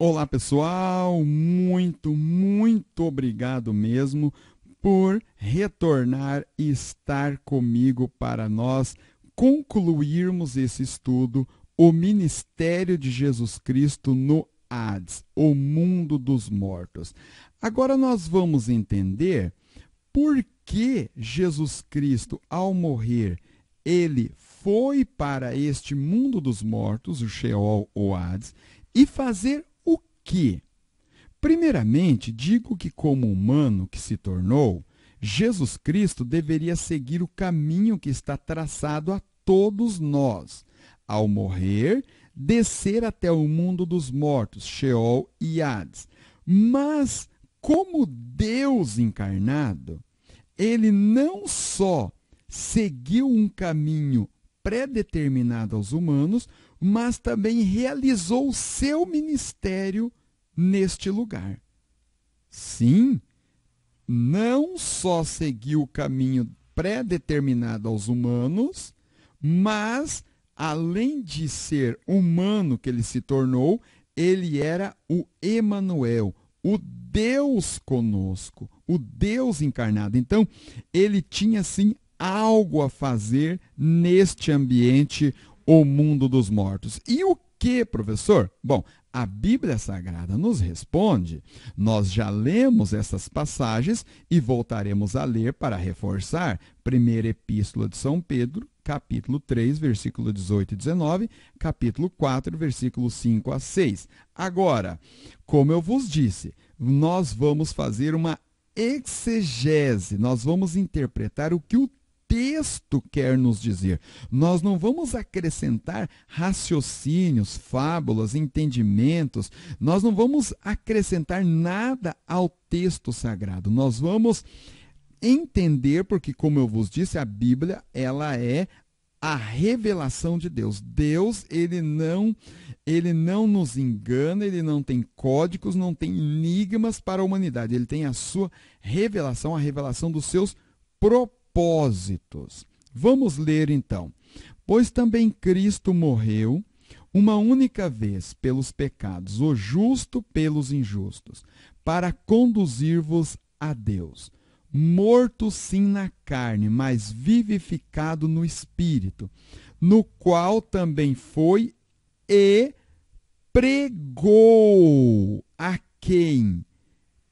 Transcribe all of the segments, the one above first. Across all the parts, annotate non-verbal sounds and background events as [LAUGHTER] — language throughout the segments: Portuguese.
Olá, pessoal! Muito, muito obrigado mesmo por retornar e estar comigo para nós concluirmos esse estudo, O Ministério de Jesus Cristo no Hades, o mundo dos mortos. Agora nós vamos entender por que Jesus Cristo, ao morrer, ele foi para este mundo dos mortos, o Sheol ou Hades, e fazer que, primeiramente, digo que, como humano que se tornou, Jesus Cristo deveria seguir o caminho que está traçado a todos nós, ao morrer, descer até o mundo dos mortos, Sheol e Hades. Mas, como Deus encarnado, ele não só seguiu um caminho pré-determinado aos humanos, mas também realizou o seu ministério neste lugar. Sim, não só seguiu o caminho pré-determinado aos humanos, mas, além de ser humano que ele se tornou, ele era o Emanuel, o Deus conosco, o Deus encarnado. Então, ele tinha sim algo a fazer neste ambiente, o mundo dos mortos. E o que, professor? Bom, a Bíblia Sagrada nos responde. Nós já lemos essas passagens e voltaremos a ler para reforçar. Primeira Epístola de São Pedro, capítulo 3, versículo 18 e 19, capítulo 4, versículo 5 a 6. Agora, como eu vos disse, nós vamos fazer uma exegese, nós vamos interpretar o que o texto quer nos dizer. Nós não vamos acrescentar raciocínios, fábulas, entendimentos, nós não vamos acrescentar nada ao texto sagrado. Nós vamos entender, porque como eu vos disse, a Bíblia, ela é a revelação de Deus. Deus, ele não, ele não nos engana, ele não tem códigos, não tem enigmas para a humanidade. Ele tem a sua revelação, a revelação dos seus propósitos propósitos. Vamos ler então. Pois também Cristo morreu uma única vez pelos pecados, o justo pelos injustos, para conduzir-vos a Deus. Morto sim na carne, mas vivificado no espírito, no qual também foi e pregou a quem?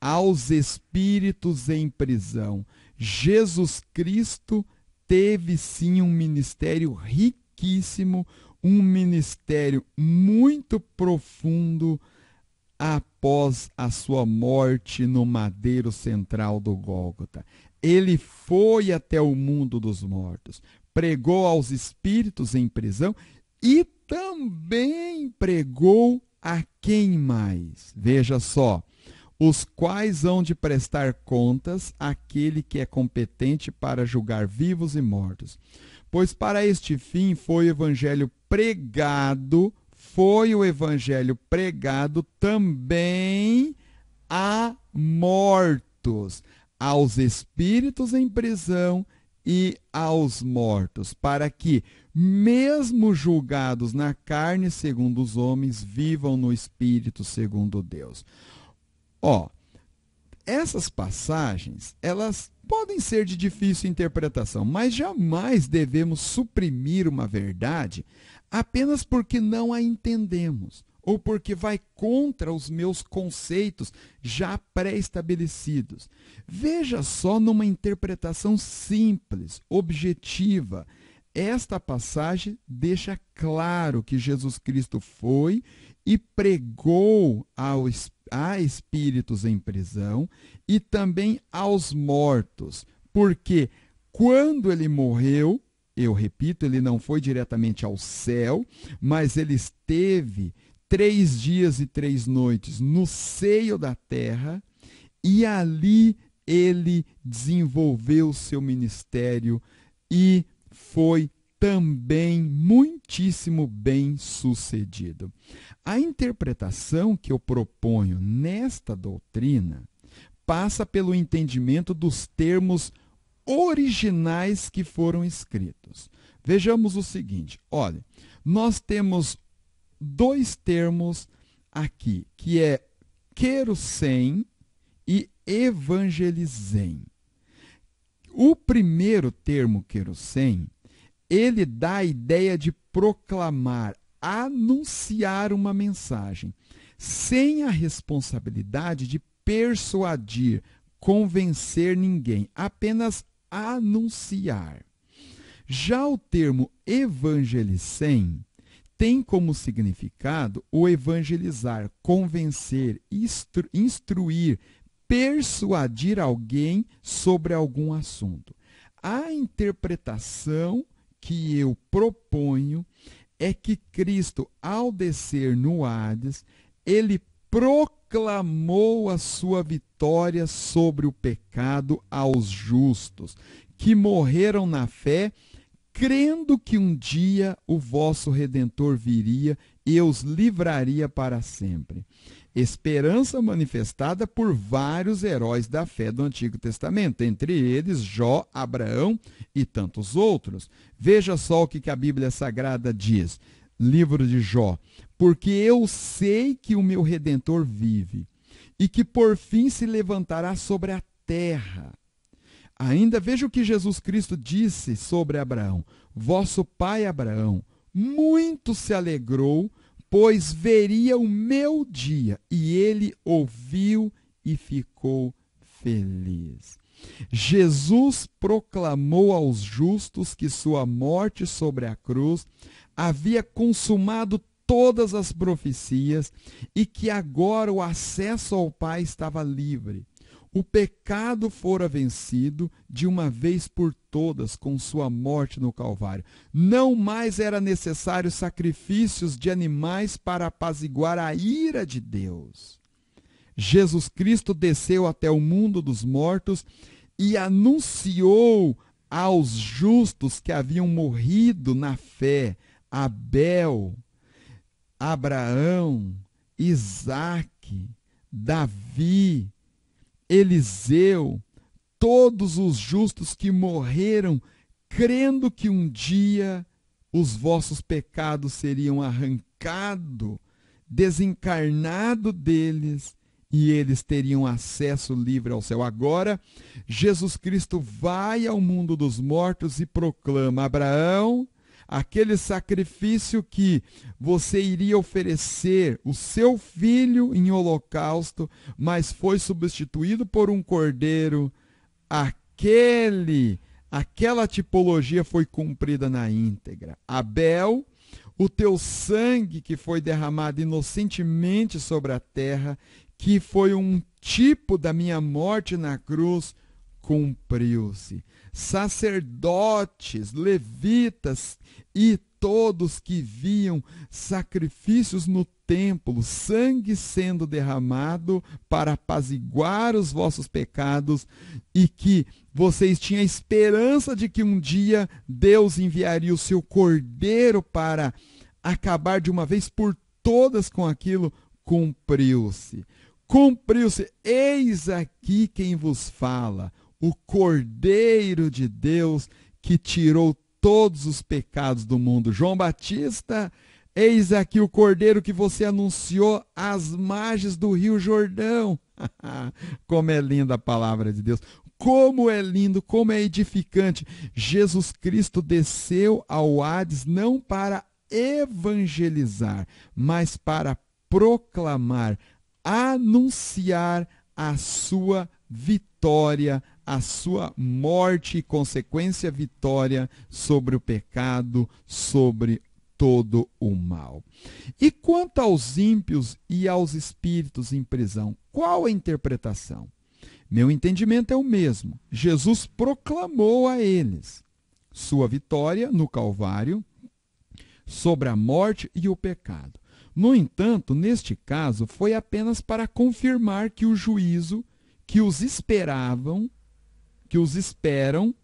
aos espíritos em prisão. Jesus Cristo teve sim um ministério riquíssimo, um ministério muito profundo após a sua morte no madeiro central do Gólgota. Ele foi até o mundo dos mortos, pregou aos espíritos em prisão e também pregou a quem mais? Veja só, os quais hão de prestar contas àquele que é competente para julgar vivos e mortos. Pois para este fim foi o evangelho pregado, foi o evangelho pregado também a mortos, aos espíritos em prisão e aos mortos, para que, mesmo julgados na carne segundo os homens, vivam no espírito segundo Deus. Ó, essas passagens, elas podem ser de difícil interpretação, mas jamais devemos suprimir uma verdade apenas porque não a entendemos ou porque vai contra os meus conceitos já pré-estabelecidos. Veja só numa interpretação simples, objetiva, esta passagem deixa claro que Jesus Cristo foi e pregou aos a espíritos em prisão e também aos mortos, porque quando ele morreu, eu repito, ele não foi diretamente ao céu, mas ele esteve três dias e três noites no seio da terra e ali ele desenvolveu seu ministério e foi também muitíssimo bem sucedido. A interpretação que eu proponho nesta doutrina passa pelo entendimento dos termos originais que foram escritos. Vejamos o seguinte: olha, nós temos dois termos aqui, que é querosem e evangelizem. O primeiro termo querosem ele dá a ideia de proclamar, anunciar uma mensagem, sem a responsabilidade de persuadir, convencer ninguém, apenas anunciar. Já o termo evangelicem tem como significado o evangelizar, convencer, instru instruir, persuadir alguém sobre algum assunto. A interpretação que eu proponho é que Cristo, ao descer no Hades, ele proclamou a sua vitória sobre o pecado aos justos, que morreram na fé, crendo que um dia o vosso redentor viria e os livraria para sempre esperança manifestada por vários heróis da fé do Antigo Testamento, entre eles Jó, Abraão e tantos outros. Veja só o que a Bíblia Sagrada diz, livro de Jó: Porque eu sei que o meu redentor vive e que por fim se levantará sobre a terra. Ainda veja o que Jesus Cristo disse sobre Abraão: Vosso pai Abraão muito se alegrou pois veria o meu dia. E ele ouviu e ficou feliz. Jesus proclamou aos justos que sua morte sobre a cruz havia consumado todas as profecias e que agora o acesso ao Pai estava livre o pecado fora vencido de uma vez por todas com sua morte no Calvário. Não mais era necessário sacrifícios de animais para apaziguar a ira de Deus. Jesus Cristo desceu até o mundo dos mortos e anunciou aos justos que haviam morrido na fé Abel, Abraão, Isaque, Davi, Eliseu, todos os justos que morreram, crendo que um dia os vossos pecados seriam arrancados, desencarnado deles, e eles teriam acesso livre ao céu. Agora, Jesus Cristo vai ao mundo dos mortos e proclama: Abraão, aquele sacrifício que você iria oferecer o seu filho em holocausto, mas foi substituído por um cordeiro, aquele, aquela tipologia foi cumprida na íntegra. Abel, o teu sangue que foi derramado inocentemente sobre a terra, que foi um tipo da minha morte na cruz, cumpriu-se sacerdotes, levitas e todos que viam sacrifícios no templo, sangue sendo derramado para apaziguar os vossos pecados, e que vocês tinham esperança de que um dia Deus enviaria o seu cordeiro para acabar de uma vez por todas com aquilo, cumpriu-se. Cumpriu-se. Eis aqui quem vos fala o Cordeiro de Deus que tirou todos os pecados do mundo. João Batista, eis aqui o Cordeiro que você anunciou às margens do Rio Jordão. [LAUGHS] como é linda a palavra de Deus. Como é lindo, como é edificante. Jesus Cristo desceu ao Hades não para evangelizar, mas para proclamar, anunciar a sua vitória a sua morte e consequência vitória sobre o pecado, sobre todo o mal. E quanto aos ímpios e aos espíritos em prisão, qual a interpretação? Meu entendimento é o mesmo. Jesus proclamou a eles sua vitória no Calvário sobre a morte e o pecado. No entanto, neste caso, foi apenas para confirmar que o juízo que os esperavam que os esperam,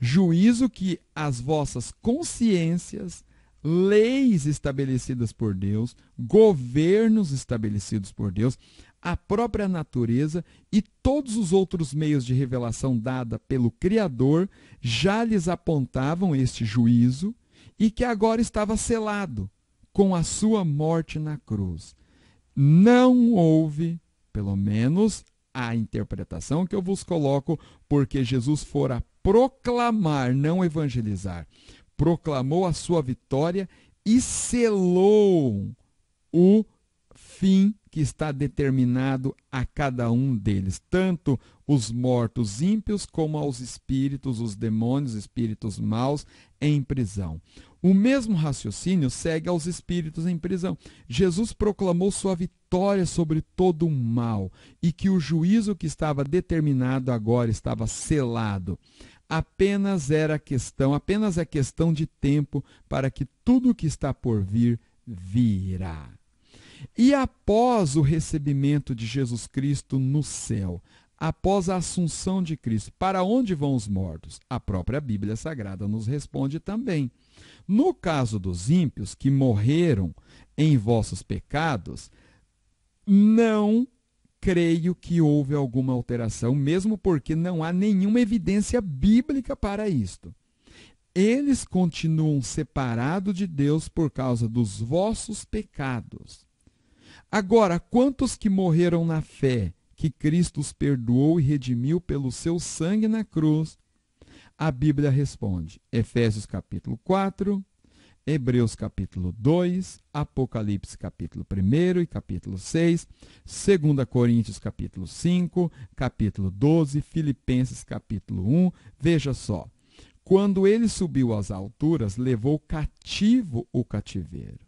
juízo que as vossas consciências, leis estabelecidas por Deus, governos estabelecidos por Deus, a própria natureza e todos os outros meios de revelação dada pelo Criador já lhes apontavam este juízo e que agora estava selado com a sua morte na cruz. Não houve, pelo menos a interpretação que eu vos coloco, porque Jesus fora proclamar, não evangelizar. Proclamou a sua vitória e selou o fim que está determinado a cada um deles, tanto os mortos ímpios como aos espíritos, os demônios, espíritos maus em prisão. O mesmo raciocínio segue aos espíritos em prisão. Jesus proclamou sua vitória vitória sobre todo o mal e que o juízo que estava determinado agora estava selado. Apenas era questão, apenas é questão de tempo para que tudo o que está por vir virá. E após o recebimento de Jesus Cristo no céu, após a assunção de Cristo, para onde vão os mortos? A própria Bíblia Sagrada nos responde também. No caso dos ímpios que morreram em vossos pecados, não creio que houve alguma alteração, mesmo porque não há nenhuma evidência bíblica para isto. Eles continuam separados de Deus por causa dos vossos pecados. Agora, quantos que morreram na fé, que Cristo os perdoou e redimiu pelo seu sangue na cruz? A Bíblia responde, Efésios capítulo 4, Hebreus capítulo 2, Apocalipse capítulo 1 e capítulo 6, 2 Coríntios capítulo 5, capítulo 12, Filipenses capítulo 1. Veja só, quando ele subiu às alturas, levou cativo o cativeiro.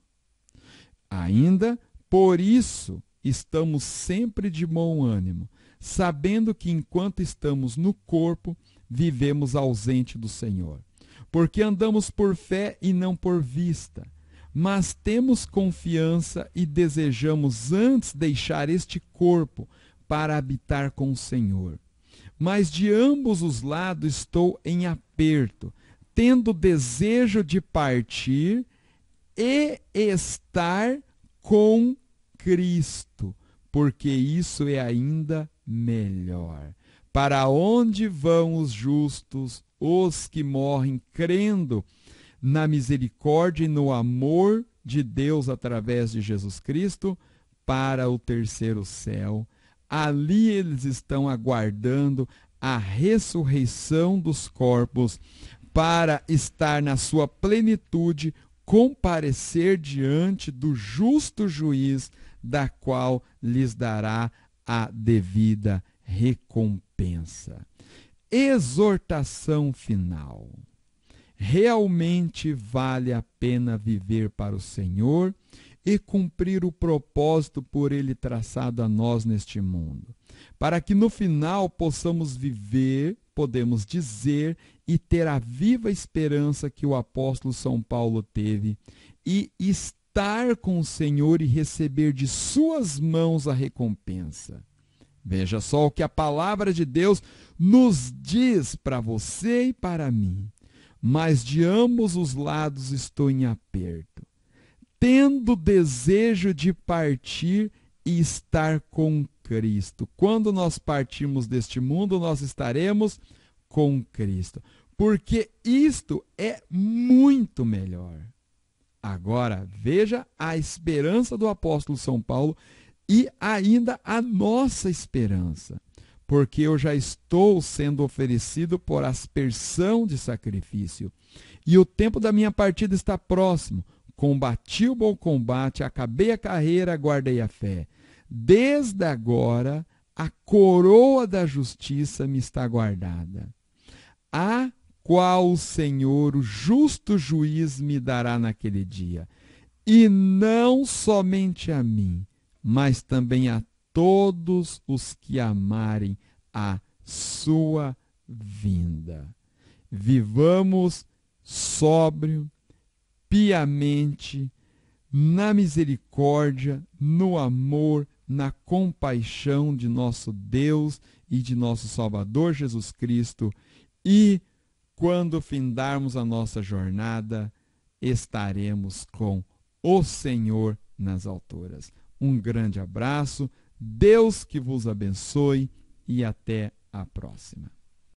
Ainda, por isso, estamos sempre de bom ânimo, sabendo que enquanto estamos no corpo, vivemos ausente do Senhor porque andamos por fé e não por vista. Mas temos confiança e desejamos antes deixar este corpo para habitar com o Senhor. Mas de ambos os lados estou em aperto, tendo desejo de partir e estar com Cristo, porque isso é ainda melhor. Para onde vão os justos? os que morrem crendo na misericórdia e no amor de Deus através de Jesus Cristo para o terceiro céu. Ali eles estão aguardando a ressurreição dos corpos para estar na sua plenitude, comparecer diante do justo juiz, da qual lhes dará a devida recompensa exortação final. Realmente vale a pena viver para o Senhor e cumprir o propósito por Ele traçado a nós neste mundo, para que no final possamos viver, podemos dizer, e ter a viva esperança que o apóstolo São Paulo teve e estar com o Senhor e receber de Suas mãos a recompensa. Veja só o que a palavra de Deus nos diz para você e para mim. Mas de ambos os lados estou em aperto, tendo desejo de partir e estar com Cristo. Quando nós partirmos deste mundo, nós estaremos com Cristo, porque isto é muito melhor. Agora, veja a esperança do apóstolo São Paulo e ainda a nossa esperança, porque eu já estou sendo oferecido por aspersão de sacrifício, e o tempo da minha partida está próximo. Combati o bom combate, acabei a carreira, guardei a fé. Desde agora, a coroa da justiça me está guardada, a qual o Senhor, o justo juiz, me dará naquele dia. E não somente a mim, mas também a todos os que amarem a sua vinda. Vivamos sóbrio, piamente, na misericórdia, no amor, na compaixão de nosso Deus e de nosso Salvador Jesus Cristo. E, quando findarmos a nossa jornada, estaremos com o Senhor nas alturas. Um grande abraço, Deus que vos abençoe e até a próxima.